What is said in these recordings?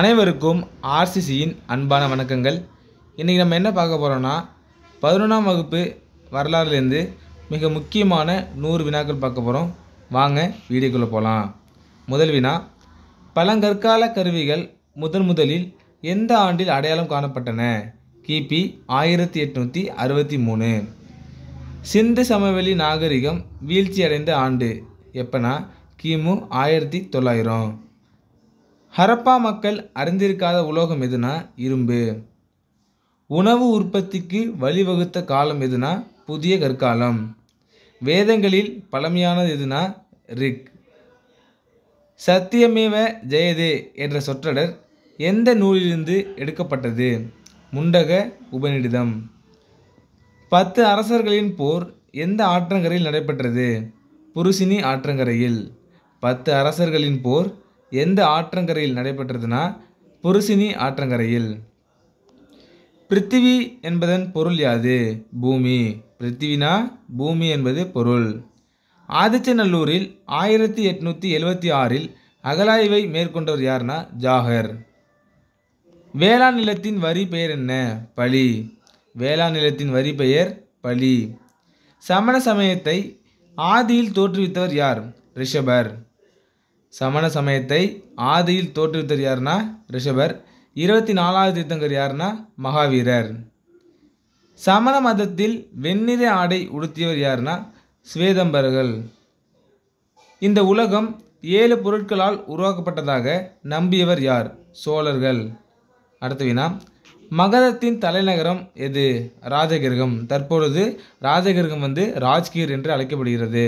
அனைவருக்கும் ஆர்சிசியின் அன்பான வணக்கங்கள் இன்றைக்கி நம்ம என்ன பார்க்க போகிறோன்னா பதினொன்றாம் வகுப்பு வரலாறுலேருந்து மிக முக்கியமான நூறு வினாக்கள் பார்க்க போகிறோம் வாங்க வீடியோக்குள்ளே போகலாம் முதல் வினா பழங்கற்கால கருவிகள் முதன் முதலில் எந்த ஆண்டில் அடையாளம் காணப்பட்டன கிபி ஆயிரத்தி எட்நூற்றி அறுபத்தி மூணு சிந்து சமவெளி நாகரிகம் வீழ்ச்சி அடைந்த ஆண்டு எப்போனா கிமு ஆயிரத்தி தொள்ளாயிரம் ஹரப்பா மக்கள் அறிந்திருக்காத உலோகம் எதுனா இரும்பு உணவு உற்பத்திக்கு வழிவகுத்த காலம் எதுனா புதிய கற்காலம் வேதங்களில் பழமையானது எதுனா ரிக் சத்தியமேவ ஜெயதே என்ற சொற்றொடர் எந்த நூலிலிருந்து எடுக்கப்பட்டது முண்டக உபநிடிதம் பத்து அரசர்களின் போர் எந்த ஆற்றங்கரையில் நடைபெற்றது புருஷினி ஆற்றங்கரையில் பத்து அரசர்களின் போர் எந்த ஆற்றங்கரையில் நடைபெற்றதுன்னா புருஷினி ஆற்றங்கரையில் பிருத்திவி என்பதன் பொருள் யாது பூமி பிருத்திவினா பூமி என்பது பொருள் ஆதிச்சநல்லூரில் ஆயிரத்தி எட்நூற்றி எழுவத்தி ஆறில் அகலாய்வை மேற்கொண்டவர் யார்னா ஜாகர் வேளாண் நிலத்தின் வரி பெயர் என்ன பலி வேளாண் நிலத்தின் வரி பெயர் பலி சமண சமயத்தை ஆதியில் தோற்றுவித்தவர் யார் ரிஷபர் சமண சமயத்தை ஆதியில் தோற்றுவித்தர் யாருன்னா ரிஷபர் இருபத்தி நாலாவது தீர்த்தங்கர் யார்னா மகாவீரர் சமண மதத்தில் வெண்ணிற ஆடை உடுத்தியவர் யாருன்னா ஸ்வேதம்பர்கள் இந்த உலகம் ஏழு பொருட்களால் உருவாக்கப்பட்டதாக நம்பியவர் யார் சோழர்கள் அடுத்து வினா மகதத்தின் தலைநகரம் எது ராஜகிரகம் தற்பொழுது ராஜகிரகம் வந்து ராஜ்கீர் என்று அழைக்கப்படுகிறது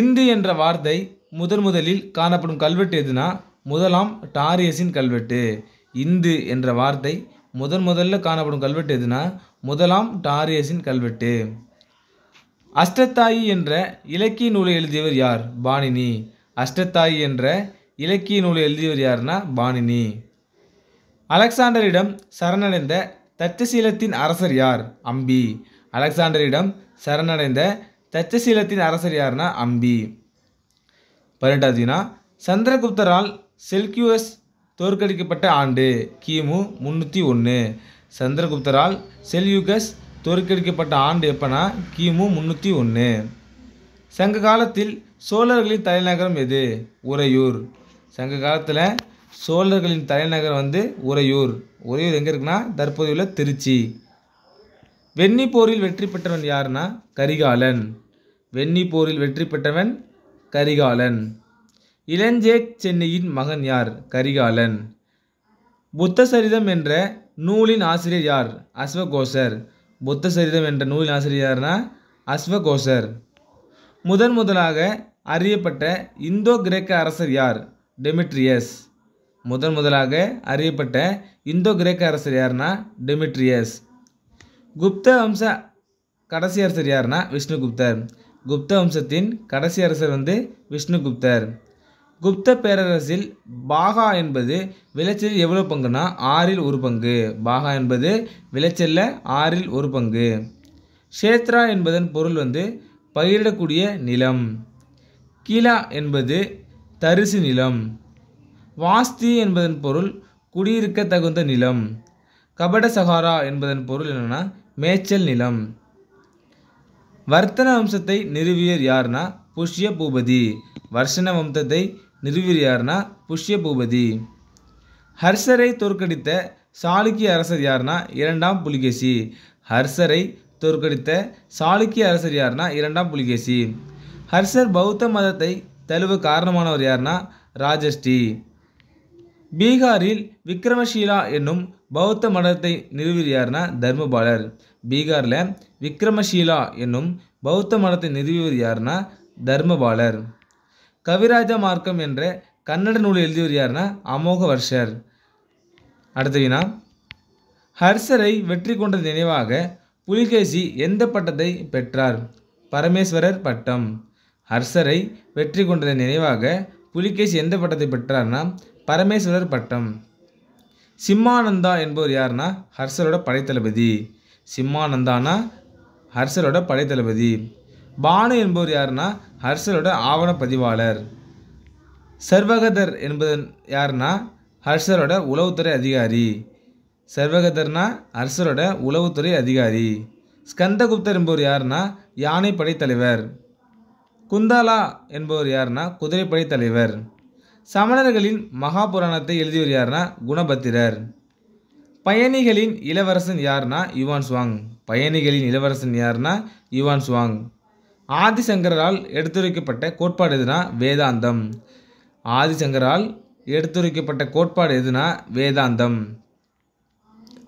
இந்து என்ற வார்த்தை முதன் முதலில் காணப்படும் கல்வெட்டு எதுனா முதலாம் டாரியஸின் கல்வெட்டு இந்து என்ற வார்த்தை முதன் முதல்ல காணப்படும் கல்வெட்டு எதுனா முதலாம் டாரியஸின் கல்வெட்டு அஷ்டத்தாயி என்ற இலக்கிய நூலை எழுதியவர் யார் பாணினி அஷ்டத்தாயி என்ற இலக்கிய நூலை எழுதியவர் யாருன்னா பாணினி அலெக்சாண்டரிடம் சரணடைந்த தச்சசீலத்தின் அரசர் யார் அம்பி அலெக்சாண்டரிடம் சரணடைந்த தச்சசீலத்தின் அரசர் யாருன்னா அம்பி பதினெட்டாவதுனா சந்திரகுப்தரால் செல்கியூஸ் தோற்கடிக்கப்பட்ட ஆண்டு கிமு முந்நூற்றி ஒன்று சந்திரகுப்தரால் செல்யூக்கஸ் தோற்கடிக்கப்பட்ட ஆண்டு எப்போனா கிமு முந்நூற்றி ஒன்று சங்க காலத்தில் சோழர்களின் தலைநகரம் எது உறையூர் சங்க காலத்தில் சோழர்களின் தலைநகரம் வந்து உறையூர் உறையூர் எங்கே இருக்குன்னா தற்போது உள்ள திருச்சி வெண்ணி போரில் வெற்றி பெற்றவன் யாருன்னா கரிகாலன் வெண்ணி போரில் வெற்றி பெற்றவன் கரிகாலன் இளஞ்சேக் சென்னையின் மகன் யார் கரிகாலன் புத்த சரிதம் என்ற நூலின் ஆசிரியர் யார் அஸ்வகோசர் புத்த சரிதம் என்ற நூலின் ஆசிரியர் யார்னா அஸ்வகோசர் முதன் முதலாக அறியப்பட்ட இந்தோ கிரேக்க அரசர் யார் டெமிட்ரியஸ் முதன் முதலாக அறியப்பட்ட இந்தோ கிரேக்க அரசர் யார்னா டெமிட்ரியஸ் குப்த வம்ச கடைசி அரசர் யார்னா விஷ்ணுகுப்தர் குப்த வம்சத்தின் கடைசி அரசர் வந்து விஷ்ணுகுப்தர் குப்த பேரரசில் பாகா என்பது விளைச்சலில் எவ்வளோ பங்குனா ஆறில் ஒரு பங்கு பாகா என்பது விளைச்சலில் ஆறில் ஒரு பங்கு ஷேத்ரா என்பதன் பொருள் வந்து பயிரிடக்கூடிய நிலம் கீலா என்பது தரிசு நிலம் வாஸ்தி என்பதன் பொருள் குடியிருக்க தகுந்த நிலம் கபட சஹாரா என்பதன் பொருள் என்னென்னா மேய்ச்சல் நிலம் வர்த்தன வம்சத்தை நிறுவியர் யார்னா புஷ்ய பூபதி வர்ஷன வம்சத்தை நிறுவியர் யார்னா புஷ்ய பூபதி ஹர்ஷரை தோற்கடித்த சாளுக்கிய அரசர் யார்னா இரண்டாம் புலிகேசி ஹர்ஷரை தோற்கடித்த சாளுக்கிய அரசர் யார்னா இரண்டாம் புலிகேசி ஹர்ஷர் பௌத்த மதத்தை தழுவ காரணமானவர் யார்னா ராஜஸ்ரீ பீகாரில் விக்ரமஷீலா என்னும் பௌத்த மடத்தை நிறுவியர் யாருன்னா தர்மபாலர் பீகாரில் விக்ரமசீலா என்னும் பௌத்த மடத்தை நிறுவியவர் யாருன்னா தர்மபாலர் கவிராஜ மார்க்கம் என்ற கன்னட நூல் எழுதியவர் யாருன்னா அமோகவர்ஷர் அடுத்த வினா ஹர்ஷரை வெற்றி கொண்ட நினைவாக புலிகேசி எந்த பட்டத்தை பெற்றார் பரமேஸ்வரர் பட்டம் ஹர்ஷரை வெற்றி கொண்டதன் நினைவாக புலிகேசி எந்த பட்டத்தை பெற்றார்னா பரமேஸ்வரர் பட்டம் சிம்மானந்தா என்பவர் யாருன்னா ஹர்ஷரோட படைத்தளபதி சிம்மானந்தானா ஹர்ஷரோட படைத்தளபதி பானு என்பவர் யாருன்னா ஹர்ஷரோட ஆவண பதிவாளர் சர்வகதர் என்பது யாருன்னா ஹர்ஷரோட உளவுத்துறை அதிகாரி சர்வகதர்னா ஹர்ஷரோட உளவுத்துறை அதிகாரி ஸ்கந்தகுப்தர் என்பவர் யாருன்னா யானைப்படை தலைவர் குந்தாலா என்பவர் யாருன்னா குதிரைப்படை தலைவர் சமணர்களின் மகாபுராணத்தை எழுதியவர் யாருன்னா குணபத்திரர் பயணிகளின் இளவரசன் யாருன்னா யுவான் சுவாங் பயணிகளின் இளவரசன் யார்னா யுவான் சுவாங் ஆதிசங்கரால் எடுத்துரைக்கப்பட்ட கோட்பாடு எதுனா வேதாந்தம் ஆதிசங்கரால் எடுத்துரைக்கப்பட்ட கோட்பாடு எதுனா வேதாந்தம்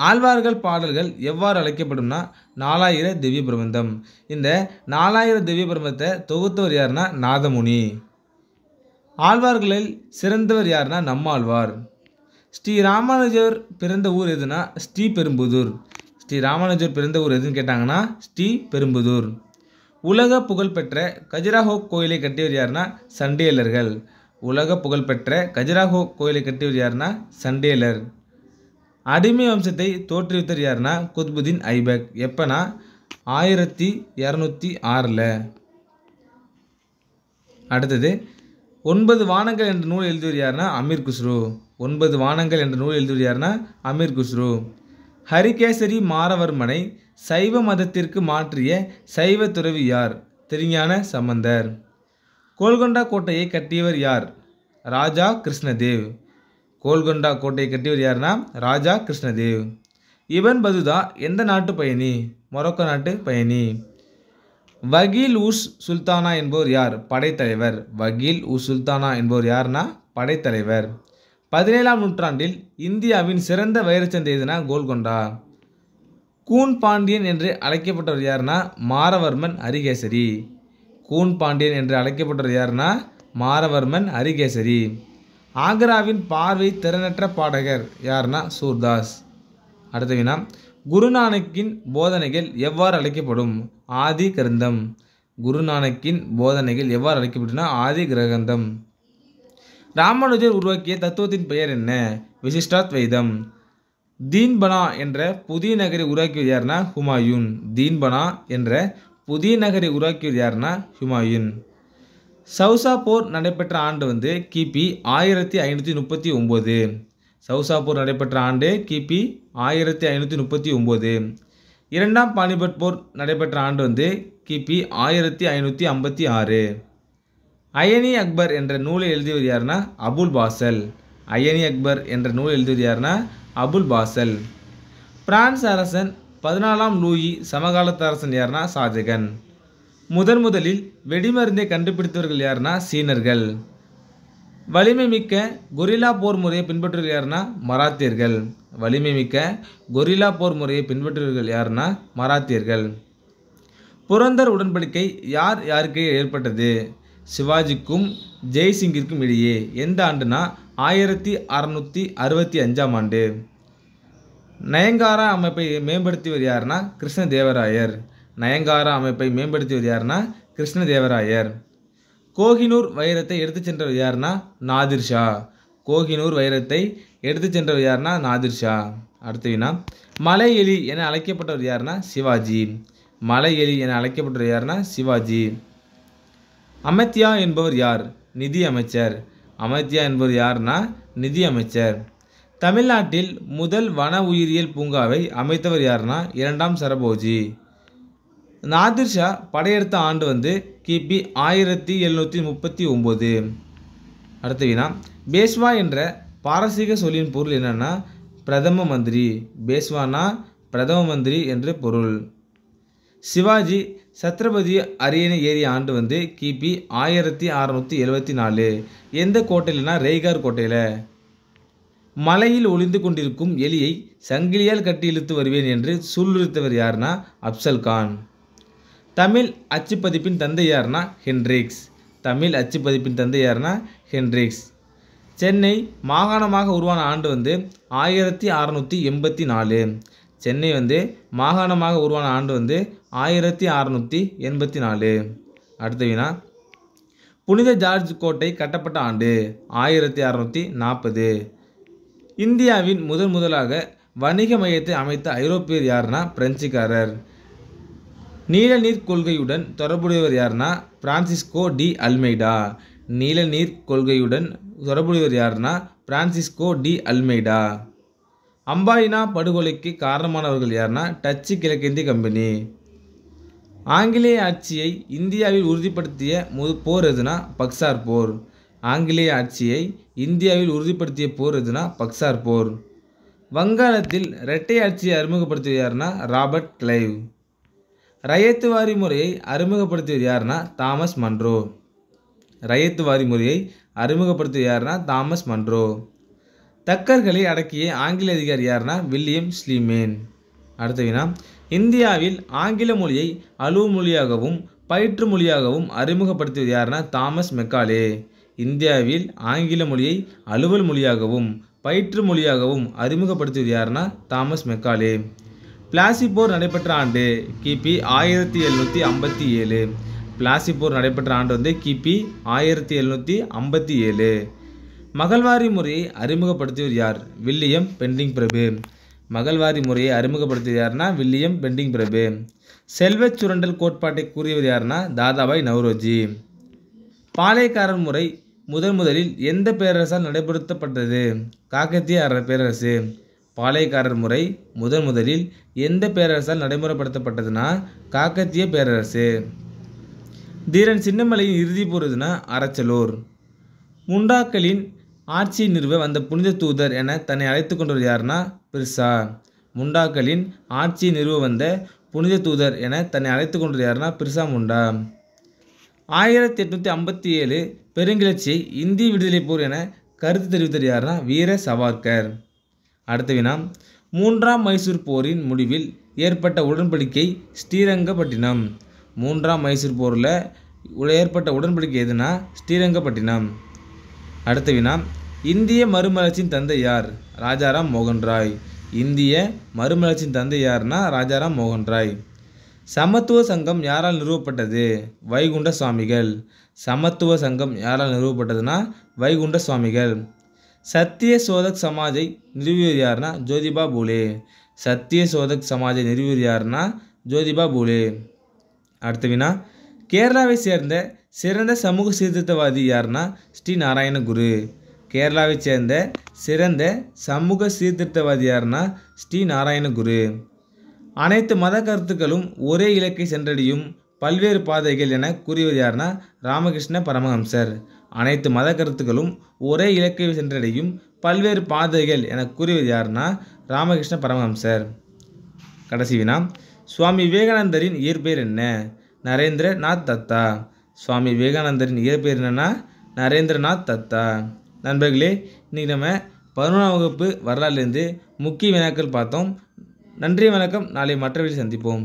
ஆழ்வார்கள் பாடல்கள் எவ்வாறு அழைக்கப்படும்னா நாலாயிர திவ்ய பிரபந்தம் இந்த நாலாயிர திவ்ய பிரபந்தத்தை தொகுத்தவர் யாருன்னா நாதமுனி ஆழ்வார்களில் சிறந்தவர் யாருன்னா நம்மாழ்வார் ஸ்ரீ ராமானுஜர் பிறந்த ஊர் எதுனா ஸ்ரீ பெரும்புதூர் ஸ்ரீ ராமானுஜர் பிறந்த ஊர் எதுன்னு கேட்டாங்கன்னா ஸ்ரீ பெரும்புதூர் உலக புகழ்பெற்ற கஜிராஹோ கோயிலை கட்டியவர் யாருன்னா சண்டேலர்கள் உலக புகழ்பெற்ற கஜிராஹோ கோயிலை கட்டியவர் யாருன்னா சண்டேலர் அடிமை வம்சத்தை தோற்றுவித்தர் யாருன்னா குத்புதீன் ஐபக் எப்பனா ஆயிரத்தி இரநூத்தி ஆறில் அடுத்தது ஒன்பது வானங்கள் என்ற நூல் எழுதியவர் யாருன்னா அமீர் குஸ்ரு ஒன்பது வானங்கள் என்ற நூல் எழுதியவர் யாருன்னா அமீர் குஸ்ரு ஹரிகேசரி மாரவர்மனை சைவ மதத்திற்கு மாற்றிய சைவ துறவி யார் திருஞான சம்பந்தர் கோல்கொண்டா கோட்டையை கட்டியவர் யார் ராஜா கிருஷ்ணதேவ் கோல்கொண்டா கோட்டையை கட்டியவர் யாருன்னா ராஜா கிருஷ்ணதேவ் இவன் பதுதா எந்த நாட்டு பயணி மொரக்கோ நாட்டு பயணி வகீல் உஸ் சுல்தானா என்பவர் யார் படைத்தலைவர் வகீல் உஸ் சுல்தானா என்பவர் யார்னா படைத்தலைவர் பதினேழாம் நூற்றாண்டில் இந்தியாவின் சிறந்த வைரச்சந்தை எதுனா கோல்கொண்டா கூன் பாண்டியன் என்று அழைக்கப்பட்டவர் யார்னா மாரவர்மன் அரிகேசரி கூன் பாண்டியன் என்று அழைக்கப்பட்டவர் யாருன்னா மாரவர்மன் அரிகேசரி ஆக்ராவின் பார்வை திறனற்ற பாடகர் யார்னா சூர்தாஸ் அடுத்த வினா குருநானக்கின் போதனைகள் எவ்வாறு அழைக்கப்படும் ஆதி கிரந்தம் குருநானக்கின் போதனைகள் எவ்வாறு அழைக்கப்பட்டன ஆதி கிரகந்தம் ராமானுஜர் உருவாக்கிய தத்துவத்தின் பெயர் என்ன விசிஷ்டாத்வைதம் தீன்பனா என்ற புதிய நகரை உருவாக்கியது யாருன்னா ஹுமாயூன் தீன்பனா என்ற புதிய நகரை உருவாக்கியது யாருன்னா ஹுமாயூன் சவுசா போர் நடைபெற்ற ஆண்டு வந்து கிபி ஆயிரத்தி ஐநூற்றி முப்பத்தி ஒம்பது சவுசாப்பூர் நடைபெற்ற ஆண்டு கிபி ஆயிரத்தி ஐநூற்றி முப்பத்தி ஒம்பது இரண்டாம் பானிபட் போர் நடைபெற்ற ஆண்டு வந்து கிபி ஆயிரத்தி ஐநூற்றி ஐம்பத்தி ஆறு அயனி அக்பர் என்ற நூலை எழுதியவர் யாருன்னா அபுல் பாசல் அயனி அக்பர் என்ற நூல் எழுதியது யாருன்னா அபுல் பாசல் பிரான்ஸ் அரசன் பதினாலாம் லூயி சமகாலத்து அரசன் யாருன்னா ஷாஜகன் முதன் முதலில் வெடிமருந்தை கண்டுபிடித்தவர்கள் யாருன்னா சீனர்கள் வலிமை மிக்க கொரில்லா போர் முறையை பின்பற்றுவது யாருன்னா மராத்தியர்கள் வலிமை மிக்க கொரில்லா போர் முறையை பின்பற்றுவீர்கள் யாருன்னா மராத்தியர்கள் புரந்தர் உடன்படிக்கை யார் யாருக்கு ஏற்பட்டது சிவாஜிக்கும் ஜெய்சிங்கிற்கும் இடையே எந்த ஆண்டுனா ஆயிரத்தி அறநூற்றி அறுபத்தி அஞ்சாம் ஆண்டு நயங்காரா அமைப்பை மேம்படுத்தியவர் யாருன்னா கிருஷ்ணதேவராயர் நயங்காரா அமைப்பை மேம்படுத்தியவர் யாருன்னா கிருஷ்ணதேவராயர் கோகினூர் வைரத்தை எடுத்து சென்றவர் யாருன்னா நாதிர்ஷா கோகினூர் வைரத்தை எடுத்து சென்றவர் யாருன்னா நாதிர்ஷா அடுத்த வினா மலை எலி என அழைக்கப்பட்டவர் யாருன்னா சிவாஜி மலை எலி என அழைக்கப்பட்டவர் யாருன்னா சிவாஜி அமத்யா என்பவர் யார் நிதி அமைச்சர் அமத்யா என்பவர் யாருன்னா நிதி அமைச்சர் தமிழ்நாட்டில் முதல் வன உயிரியல் பூங்காவை அமைத்தவர் யாருன்னா இரண்டாம் சரபோஜி நாதிர்ஷா படையெடுத்த ஆண்டு வந்து கிபி ஆயிரத்தி எழுநூற்றி முப்பத்தி ஒம்பது அடுத்த வினா பேஸ்வா என்ற பாரசீக சொல்லின் பொருள் என்னென்னா பிரதம மந்திரி பேஸ்வானா பிரதம மந்திரி என்று பொருள் சிவாஜி சத்ரபதி அரியணை ஏறிய ஆண்டு வந்து கிபி ஆயிரத்தி அறநூற்றி எழுபத்தி நாலு எந்த கோட்டையில்னா ரெய்கார் கோட்டையில் மலையில் ஒளிந்து கொண்டிருக்கும் எலியை சங்கிலியால் கட்டி இழுத்து வருவேன் என்று சூழ்நிறுத்தவர் யாருன்னா அப்சல் கான் தமிழ் அச்சுப்பதிப்பின் தந்தை யார்னா ஹென்ரிக்ஸ் தமிழ் அச்சுப்பதிப்பின் தந்தை யாருன்னா ஹென்ரிக்ஸ் சென்னை மாகாணமாக உருவான ஆண்டு வந்து ஆயிரத்தி அறநூற்றி எண்பத்தி நாலு சென்னை வந்து மாகாணமாக உருவான ஆண்டு வந்து ஆயிரத்தி அறநூற்றி எண்பத்தி நாலு அடுத்த வினா புனித ஜார்ஜ் கோட்டை கட்டப்பட்ட ஆண்டு ஆயிரத்தி அறநூற்றி நாற்பது இந்தியாவின் முதன் முதலாக வணிக மையத்தை அமைத்த ஐரோப்பியர் யாருனா பிரெஞ்சுக்காரர் நீல நீர் கொள்கையுடன் தொடர்புடையவர் யாருன்னா பிரான்சிஸ்கோ டி அல்மெய்டா நீலநீர் கொள்கையுடன் தொடர்புடையவர் யாருன்னா பிரான்சிஸ்கோ டி அல்மெய்டா அம்பாயினா படுகொலைக்கு காரணமானவர்கள் யாருன்னா டச்சு கிழக்கிந்திய கம்பெனி ஆங்கிலேய ஆட்சியை இந்தியாவில் உறுதிப்படுத்திய முது போர் எதுனா பக்சார் போர் ஆங்கிலேய ஆட்சியை இந்தியாவில் உறுதிப்படுத்திய போர் எதுனா பக்சார் போர் வங்காளத்தில் இரட்டை ஆட்சியை அறிமுகப்படுத்திய யாருன்னா ராபர்ட் கிளைவ் ரயத்து வாரி முறையை அறிமுகப்படுத்தியது யாருன்னா தாமஸ் மன்றோ ரயத்து வாரி முறையை அறிமுகப்படுத்தியது யாருன்னா தாமஸ் மன்றோ தக்கர்களை அடக்கிய ஆங்கில அதிகாரி யாருன்னா வில்லியம் ஸ்லீமேன் அடுத்த வினா இந்தியாவில் ஆங்கில மொழியை அலுவ மொழியாகவும் பயிற்று மொழியாகவும் அறிமுகப்படுத்தியது யாருன்னா தாமஸ் மெக்காலே இந்தியாவில் ஆங்கில மொழியை அலுவல் மொழியாகவும் பயிற்று மொழியாகவும் அறிமுகப்படுத்தியது யாருன்னா தாமஸ் மெக்காலே பிளாசி போர் நடைபெற்ற ஆண்டு கிபி ஆயிரத்தி எழுநூற்றி ஐம்பத்தி ஏழு பிளாசி போர் நடைபெற்ற ஆண்டு வந்து கிபி ஆயிரத்தி எழுநூற்றி ஐம்பத்தி ஏழு மகள்வாரி முறையை அறிமுகப்படுத்தியவர் யார் வில்லியம் பெண்டிங் பிரபு மகள்வாரி முறையை அறிமுகப்படுத்தியது யாருன்னா வில்லியம் பெண்டிங் பிரபு செல்வ சுரண்டல் கோட்பாட்டை கூறியவர் யாருன்னா தாதாபாய் நவ்ரோஜி பாளையக்காரர் முறை முதன் முதலில் எந்த பேரரசால் நடைபெறுத்தப்பட்டது காக்கத்திய பேரரசு பாளையக்காரர் முறை முதன் முதலில் எந்த பேரரசால் நடைமுறைப்படுத்தப்பட்டதுன்னா காக்கத்திய பேரரசு தீரன் சின்னமலையின் இறுதி பொருதுனா அரச்சலூர் முண்டாக்களின் ஆட்சியை நிறுவ வந்த புனித தூதர் என தன்னை அழைத்து கொண்டவர் யார்னா பிர்சா முண்டாக்களின் ஆட்சியை நிறுவ வந்த புனித தூதர் என தன்னை அழைத்து கொண்டவர் யாருன்னா பிர்சா முண்டா ஆயிரத்தி எட்நூற்றி ஐம்பத்தி ஏழு பெருங்கிளர்ச்சியை இந்திய விடுதலை போர் என கருத்து தெரிவித்தது யாருன்னா வீர சவார்கர் அடுத்த வினா மூன்றாம் மைசூர் போரின் முடிவில் ஏற்பட்ட உடன்படிக்கை ஸ்ரீரங்கப்பட்டினம் மூன்றாம் மைசூர் போரில் ஏற்பட்ட உடன்படிக்கை எதுனா ஸ்ரீரங்கப்பட்டினம் அடுத்த வினா இந்திய மறுமலர்ச்சியின் தந்தை யார் ராஜாராம் மோகன் ராய் இந்திய மறுமலர்ச்சியின் தந்தை யார்னா ராஜாராம் மோகன் ராய் சமத்துவ சங்கம் யாரால் நிறுவப்பட்டது வைகுண்ட சுவாமிகள் சமத்துவ சங்கம் யாரால் நிறுவப்பட்டதுன்னா வைகுண்ட சுவாமிகள் சத்திய சோதக் சமாஜை நிறுவியர் யாருன்னா ஜோதிபா பூலே சத்திய சோதக் சமாஜை நிறுவியர் யாருன்னா ஜோதிபா பூலே அடுத்த வினா கேரளாவை சேர்ந்த சிறந்த சமூக சீர்திருத்தவாதி யாருன்னா ஸ்ரீ குரு கேரளாவை சேர்ந்த சிறந்த சமூக சீர்திருத்தவாதி யாருன்னா ஸ்ரீ குரு அனைத்து மத கருத்துக்களும் ஒரே இலக்கை சென்றடையும் பல்வேறு பாதைகள் என கூறியவர் யாருன்னா ராமகிருஷ்ண பரமஹம்சர் அனைத்து மத கருத்துக்களும் ஒரே இலக்கை சென்றடையும் பல்வேறு பாதைகள் என கூறியது யாருன்னா ராமகிருஷ்ண பரமஹம்சர் கடைசி வினா சுவாமி விவேகானந்தரின் இயற்பெயர் என்ன நரேந்திரநாத் தத்தா சுவாமி விவேகானந்தரின் இயற்பெயர் என்னென்னா நரேந்திரநாத் தத்தா நண்பர்களே இன்றைக்கி நம்ம பதினொன்றாம் வகுப்பு வரலாறுலேருந்து முக்கிய வினாக்கள் பார்த்தோம் நன்றி வணக்கம் நாளை மற்றவரை சந்திப்போம்